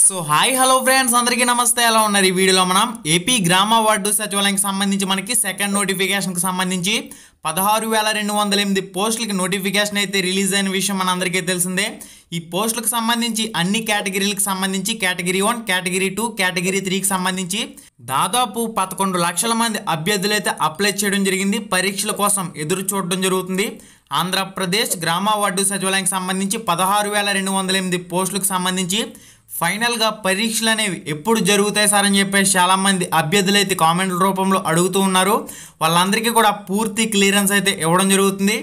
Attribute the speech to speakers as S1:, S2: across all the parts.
S1: so hi hello friends అందరికీ నమస్తే ఎలా ఉన్నారు ఈ వీడియోలో మనం ఏపీ గ్రామ వార్డు సచివాలయానికి సంబంధించి మనకి సెకండ్ నోటిఫికేషన్కి సంబంధించి పదహారు వేల రెండు వందల ఎనిమిది పోస్టులకి నోటిఫికేషన్ అయితే రిలీజ్ అయిన విషయం మన అందరికీ తెలిసిందే ఈ పోస్టులకు సంబంధించి అన్ని కేటగిరీలకు సంబంధించి category one category two category త్రీకి సంబంధించి దాదాపు పదకొండు లక్షల మంది అభ్యర్థులైతే అప్లై చేయడం జరిగింది పరీక్షల కోసం ఎదురు చూడడం జరుగుతుంది ఆంధ్రప్రదేశ్ గ్రామ వార్డు సచివాలయానికి సంబంధించి పదహారు వేల రెండు వందల ఎనిమిది పోస్టులకు సంబంధించి ఫైనల్గా పరీక్షలు అనేవి ఎప్పుడు జరుగుతాయి సార్ అని చెప్పేసి చాలామంది అభ్యర్థులు అయితే కామెంట్ రూపంలో అడుగుతూ ఉన్నారు వాళ్ళందరికీ కూడా పూర్తి క్లియరెన్స్ అయితే ఇవ్వడం జరుగుతుంది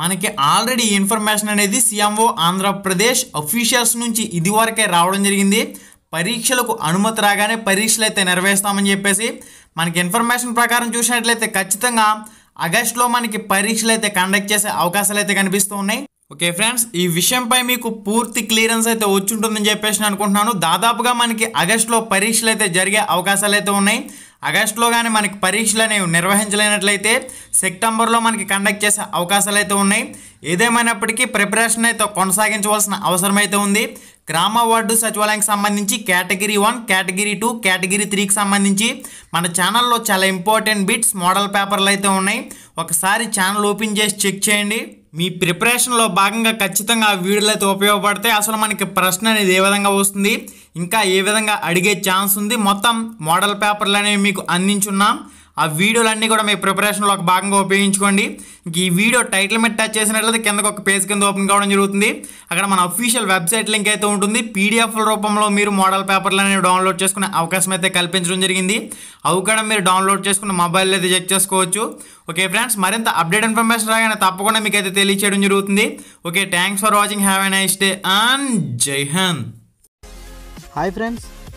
S1: మనకి ఆల్రెడీ ఇన్ఫర్మేషన్ అనేది సీఎంఓ ఆంధ్రప్రదేశ్ అఫీషియల్స్ నుంచి ఇదివరకే రావడం జరిగింది పరీక్షలకు అనుమతి రాగానే పరీక్షలు అయితే నెరవేరుస్తామని చెప్పేసి మనకి ఇన్ఫర్మేషన్ ప్రకారం చూసినట్లయితే ఖచ్చితంగా ఆగస్టులో మనకి పరీక్షలు అయితే కండక్ట్ చేసే అవకాశాలు అయితే కనిపిస్తూ ఉన్నాయి ఓకే ఫ్రెండ్స్ ఈ విషయంపై మీకు పూర్తి క్లియరెన్స్ అయితే వచ్చుంటుందని చెప్పేసి నేను అనుకుంటున్నాను దాదాపుగా మనకి ఆగస్టులో పరీక్షలు అయితే జరిగే అవకాశాలు అయితే ఉన్నాయి ఆగస్టులో కానీ మనకి పరీక్షలు అనేవి నిర్వహించలేనట్లయితే సెప్టెంబర్లో మనకి కండక్ట్ చేసే అవకాశాలు అయితే ఉన్నాయి ఏదేమైనప్పటికీ ప్రిపరేషన్ అయితే కొనసాగించవలసిన అవసరం అయితే ఉంది గ్రామ వార్డు సచివాలయానికి సంబంధించి category one category two category త్రీకి సంబంధించి మన ఛానల్లో చాలా ఇంపార్టెంట్ బిట్స్ మోడల్ పేపర్లు అయితే ఉన్నాయి ఒకసారి ఛానల్ ఓపెన్ చేసి చెక్ చేయండి మీ ప్రిపరేషన్లో భాగంగా ఖచ్చితంగా వీడియోలు అయితే ఉపయోగపడతాయి అసలు మనకి ప్రశ్న అనేది ఏ విధంగా వస్తుంది ఇంకా ఏ విధంగా అడిగే ఛాన్స్ ఉంది మొత్తం మోడల్ పేపర్లు అనేవి మీకు అందించున్నాం ఆ వీడియోలన్నీ కూడా మీ ప్రిపరేషన్లో ఒక భాగంగా ఉపయోగించుకోండి ఈ వీడియో టైటిల్ మీద టచ్ చేసినట్లయితే కిందకు ఒక పేజ్ కింద ఓపెన్ కావడం జరుగుతుంది అక్కడ మన అఫీషియల్ వెబ్సైట్ లింక్ అయితే ఉంటుంది పీడిఎఫ్ రూపంలో మీరు మోడల్ పేపర్లు అనేవి డౌన్లోడ్ చేసుకునే అవకాశం అయితే కల్పించడం జరిగింది అవి కూడా మీరు డౌన్లోడ్ చేసుకున్న మొబైల్ అయితే చెక్ చేసుకోవచ్చు ఓకే ఫ్రెండ్స్ మరింత అప్డేట్ ఇన్ఫర్మేషన్ రాగానే తప్పకుండా మీకు అయితే తెలియచేయడం జరుగుతుంది okay thanks for watching have a nice day and Jai Hind
S2: hi friends